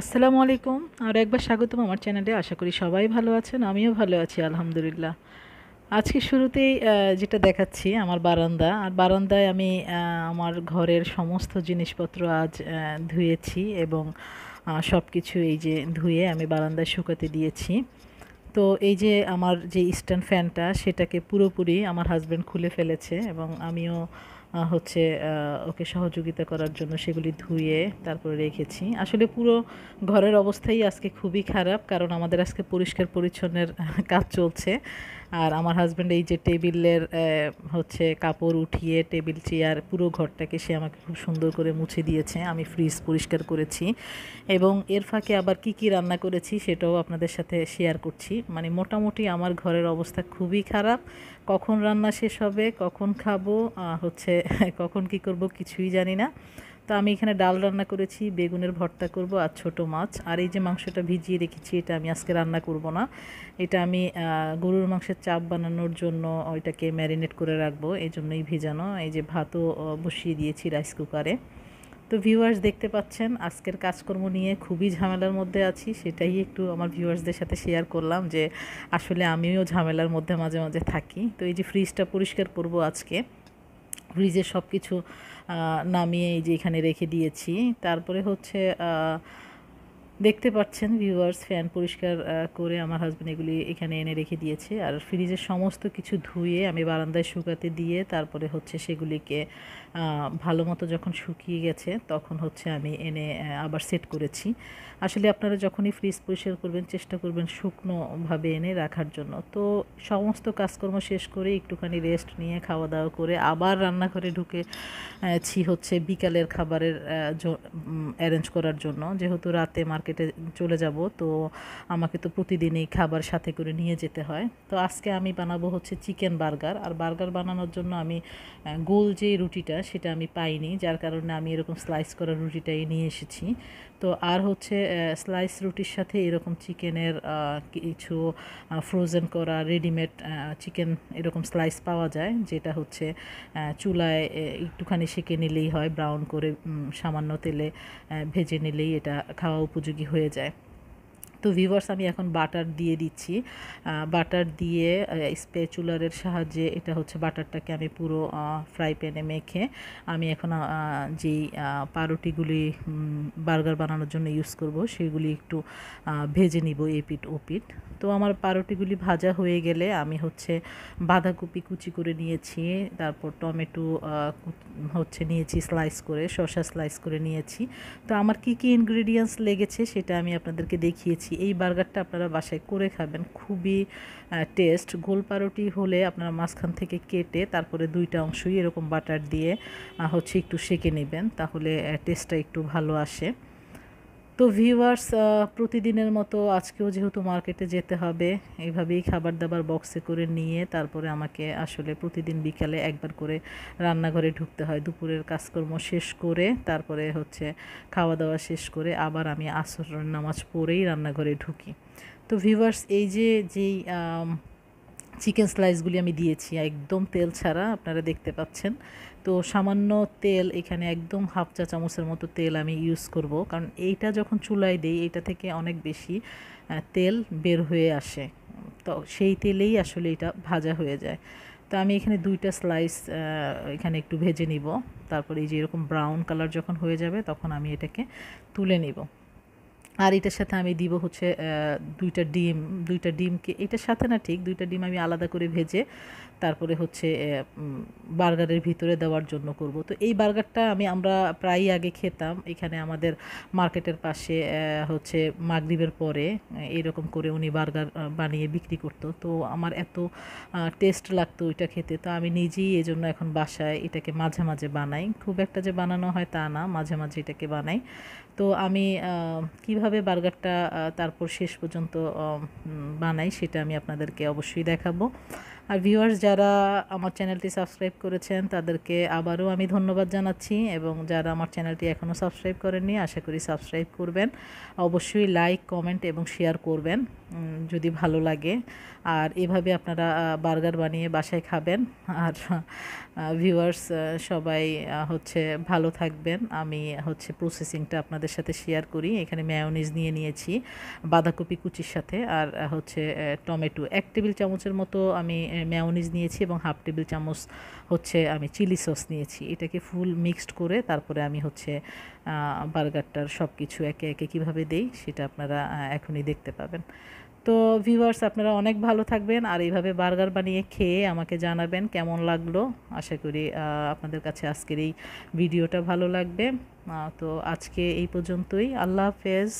আসসালামু আলাইকুম আর একবার স্বাগতম আমার চ্যানেলে আশা করি সবাই ভালো আছেন আমিও ভালো আছি আলহামদুলিল্লাহ আজকে শুরুতেই যেটা দেখাচ্ছি আমার বারান্দা আর বারান্দায় আমি আমার ঘরের সমস্ত জিনিসপত্র আজ ধুয়েছি এবং সব কিছু এই যে ধুয়ে আমি বারান্দায় শুকাতে দিয়েছি তো এই যে আমার যে ইস্টার্ন ফ্যানটা সেটাকে পুরোপুরি আমার হাজব্যান্ড খুলে ফেলেছে এবং আমিও হচ্ছে ওকে সহযোগিতা করার জন্য সেগুলি ধুয়ে তারপরে রেখেছি আসলে পুরো ঘরের অবস্থাই আজকে খুবই খারাপ কারণ আমাদের আজকে পরিষ্কার পরিচ্ছন্নের কাজ চলছে আর আমার হাজব্যান্ড এই যে টেবিলের হচ্ছে কাপড় উঠিয়ে টেবিল চেয়ার পুরো ঘরটাকে সে আমাকে খুব সুন্দর করে মুছে দিয়েছে আমি ফ্রিজ পরিষ্কার করেছি এবং এর ফাঁকে আবার কি কি রান্না করেছি সেটাও আপনাদের সাথে শেয়ার করছি মানে মোটামুটি আমার ঘরের অবস্থা খুবই খারাপ কখন রান্না শেষ হবে কখন খাবো হচ্ছে কখন কি করব কিছুই জানি না তো আমি এখানে ডাল রান্না করেছি বেগুনের ভর্তা করব আর ছোট মাছ আর এই যে মাংসটা ভিজিয়ে রেখেছি এটা আমি আজকে রান্না করব না এটা আমি গরুর মাংসের চাপ বানানোর জন্য ওইটাকে ম্যারিনেট করে রাখবো এই জন্যই ভিজানো এই যে ভাতও বসিয়ে দিয়েছি রাইস কুকারে তো ভিউয়ার্স দেখতে পাচ্ছেন আজকের কাজকর্ম নিয়ে খুবই ঝামেলার মধ্যে আছি সেটাই একটু আমার ভিউয়ার্সদের সাথে শেয়ার করলাম যে আসলে আমিও ঝামেলার মধ্যে মাঝে মাঝে থাকি তো এই যে ফ্রিজটা পরিষ্কার করব আজকে ফ্রিজে সব কিছু নামিয়ে এই যে এখানে রেখে দিয়েছি তারপরে হচ্ছে দেখতে পাচ্ছেন ভিউয়ার্স ফ্যান পরিষ্কার করে আমার হাজব্যান্ড এগুলি এখানে এনে রেখে দিয়েছে আর ফ্রিজের সমস্ত কিছু ধুয়ে আমি বারান্দায় শুকাতে দিয়ে তারপরে হচ্ছে সেগুলিকে ভালো মতো যখন শুকিয়ে গেছে তখন হচ্ছে আমি এনে আবার সেট করেছি আসলে আপনারা যখনই ফ্রিজ পরিষ্কার করবেন চেষ্টা করবেন শুকনোভাবে এনে রাখার জন্য তো সমস্ত কাজকর্ম শেষ করে একটুখানি রেস্ট নিয়ে খাওয়া দাওয়া করে আবার রান্নাঘরে ঢুকে ছি হচ্ছে বিকালের খাবারের অ্যারেঞ্জ করার জন্য যেহেতু রাতে মার্কেট মার্কেটে চলে যাব তো আমাকে তো প্রতিদিনই খাবার সাথে করে নিয়ে যেতে হয় তো আজকে আমি বানাবো হচ্ছে চিকেন বার্গার আর বার্গার বানানোর জন্য আমি গোল যে রুটিটা সেটা আমি পাইনি যার কারণে আমি এরকম স্লাইস করা রুটিটাই নিয়ে এসেছি তো আর হচ্ছে স্লাইস রুটির সাথে এরকম চিকেনের কিছু ফ্রোজেন করা রেডিমেড চিকেন এরকম স্লাইস পাওয়া যায় যেটা হচ্ছে চুলায় একটুখানি সেঁকে নিলেই হয় ব্রাউন করে সামান্য তেলে ভেজে নিলেই এটা খাওয়া উপযোগী আবেগী হয়ে যায় তো ভিভার্স আমি এখন বাটার দিয়ে দিচ্ছি বাটার দিয়ে স্পেচুলারের সাহায্যে এটা হচ্ছে বাটারটাকে আমি পুরো ফ্রাই প্যানে মেখে আমি এখন যেই পাউরুটিগুলি বার্গার বানানোর জন্য ইউজ করব সেগুলি একটু ভেজে নিব এপিট ওপিট তো আমার পাউরুটিগুলি ভাজা হয়ে গেলে আমি হচ্ছে বাঁধাকপি কুচি করে নিয়েছি তারপর টমেটো হচ্ছে নিয়েছি স্লাইস করে শসা স্লাইস করে নিয়েছি তো আমার কি কি ইনগ্রেডিয়েন্টস লেগেছে সেটা আমি আপনাদেরকে দেখিয়েছি দিচ্ছি এই বার্গারটা আপনারা বাসায় করে খাবেন খুবই টেস্ট গোল পারোটি হলে আপনারা মাঝখান থেকে কেটে তারপরে দুইটা অংশই এরকম বাটার দিয়ে হচ্ছে একটু সেঁকে নেবেন তাহলে টেস্টটা একটু ভালো আসে তো ভিউয়ার্স প্রতিদিনের মতো আজকেও যেহেতু মার্কেটে যেতে হবে এইভাবেই খাবার দাবার বক্সে করে নিয়ে তারপরে আমাকে আসলে প্রতিদিন বিকালে একবার করে রান্নাঘরে ঢুকতে হয় দুপুরের কাজকর্ম শেষ করে তারপরে হচ্ছে খাওয়া দাওয়া শেষ করে আবার আমি আসর নামাজ পড়েই রান্নাঘরে ঢুকি তো ভিউয়ার্স এই যে যেই চিকেন স্লাইসগুলি আমি দিয়েছি একদম তেল ছাড়া আপনারা দেখতে পাচ্ছেন তো সামান্য তেল এখানে একদম হাফ চা চামচের মতো তেল আমি ইউজ করব কারণ এইটা যখন চুলায় দেই এটা থেকে অনেক বেশি তেল বের হয়ে আসে তো সেই তেলেই আসলে এটা ভাজা হয়ে যায় তো আমি এখানে দুইটা স্লাইস এখানে একটু ভেজে নিব তারপরে এই যে এরকম ব্রাউন কালার যখন হয়ে যাবে তখন আমি এটাকে তুলে নিব আর এটার সাথে আমি দিব হচ্ছে দুইটা ডিম দুইটা ডিমকে এটার সাথে না ঠিক দুইটা ডিম আমি আলাদা করে ভেজে তারপরে হচ্ছে বার্গারের ভিতরে দেওয়ার জন্য করব তো এই বার্গারটা আমি আমরা প্রায়ই আগে খেতাম এখানে আমাদের মার্কেটের পাশে হচ্ছে মাগরীবের পরে এরকম করে উনি বার্গার বানিয়ে বিক্রি করতো তো আমার এত টেস্ট লাগতো ওইটা খেতে তো আমি নিজেই এজন্য এখন বাসায় এটাকে মাঝে মাঝে বানাই খুব একটা যে বানানো হয় তা না মাঝে মাঝে এটাকে বানাই তো আমি কিভাবে বার্গারটা তারপর শেষ পর্যন্ত বানাই সেটা আমি আপনাদেরকে অবশ্যই দেখাবো আর ভিউয়ার্স যারা আমার চ্যানেলটি সাবস্ক্রাইব করেছেন তাদেরকে আবারও আমি ধন্যবাদ জানাচ্ছি এবং যারা আমার চ্যানেলটি এখনও সাবস্ক্রাইব করেননি আশা করি সাবস্ক্রাইব করবেন অবশ্যই লাইক কমেন্ট এবং শেয়ার করবেন যদি ভালো লাগে আর এভাবে আপনারা বার্গার বানিয়ে বাসায় খাবেন আর ভিউয়ার্স সবাই হচ্ছে ভালো থাকবেন আমি হচ্ছে প্রসেসিংটা আপনাদের সাথে শেয়ার করি এখানে ম্যায়োনিজ নিয়ে নিয়েছি বাঁধাকপি কুচির সাথে আর হচ্ছে টমেটো এক টেবিল চামচের মতো আমি ম্যাওনিজ নিয়েছি এবং হাফ টেবিল চামচ হচ্ছে আমি চিলি সস নিয়েছি এটাকে ফুল মিক্সড করে তারপরে আমি হচ্ছে বার্গারটার সব কিছু একে একে কিভাবে দেই সেটা আপনারা এখনই দেখতে পাবেন তো ভিউয়ার্স আপনারা অনেক ভালো থাকবেন আর এইভাবে বার্গার বানিয়ে খেয়ে আমাকে জানাবেন কেমন লাগলো আশা করি আপনাদের কাছে আজকের এই ভিডিওটা ভালো লাগবে তো আজকে এই পর্যন্তই আল্লাহ হাফেজ